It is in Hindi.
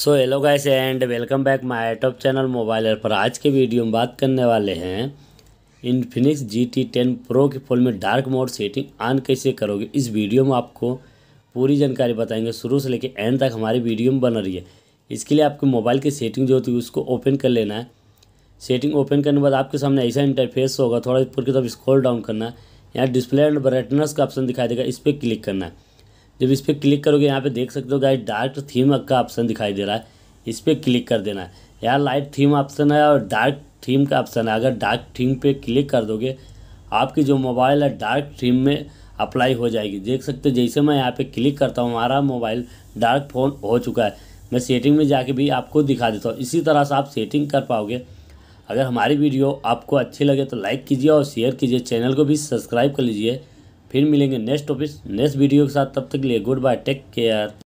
so hello guys and welcome back my top channel mobile air पर आज के वीडियो में बात करने वाले हैं Infinix G T ten pro के फ़ोन में डार्क मोड सेटिंग ऑन कैसे करोगे इस वीडियो में आपको पूरी जानकारी बताएंगे शुरू से लेकर एंड तक हमारी वीडियो में बन रही है इसके लिए आपके मोबाइल की सेटिंग जो होती है उसको ओपन कर लेना है सेटिंग ओपन करने के बाद आपके सामने ऐसा इंटरफेस होगा थोड़ा ऊपर की तरफ स्क्रॉल डाउन करना है यहाँ डिस्प्ले एंड ब्राइटनेस का ऑप्शन दिखाई देगा इस पर क्लिक करना है जब इस पर क्लिक करोगे यहाँ पे देख सकते हो गाइस डार्क थीम का ऑप्शन दिखाई दे रहा है इस पर क्लिक कर देना है यहाँ लाइट थीम ऑप्शन है और डार्क थीम का ऑप्शन है अगर डार्क थीम पे क्लिक कर दोगे आपकी जो मोबाइल है डार्क थीम में अप्लाई हो जाएगी देख सकते हो जैसे मैं यहाँ पे क्लिक करता हूँ हमारा मोबाइल डार्क फोन हो चुका है मैं सेटिंग में जाके भी आपको दिखा देता हूँ इसी तरह से आप सेटिंग कर पाओगे अगर हमारी वीडियो आपको अच्छी लगे तो लाइक कीजिए और शेयर कीजिए चैनल को भी सब्सक्राइब कर लीजिए फिर मिलेंगे नेक्स्ट टॉपिक नेक्स्ट वीडियो के साथ तब तक के लिए गुड बाय टेक केयर